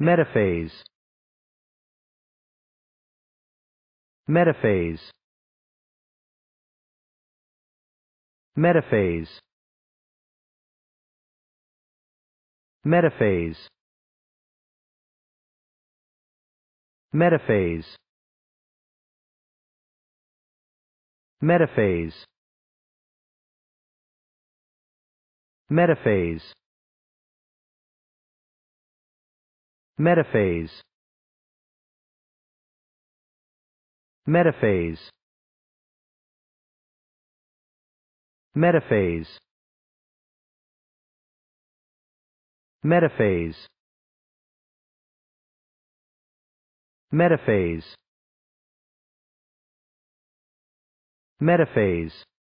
Metaphase. Metaphase. Metaphase. Metaphase. Metaphase. Metaphase. Metaphase Metaphase. Metaphase. Metaphase. Metaphase. Metaphase. Metaphase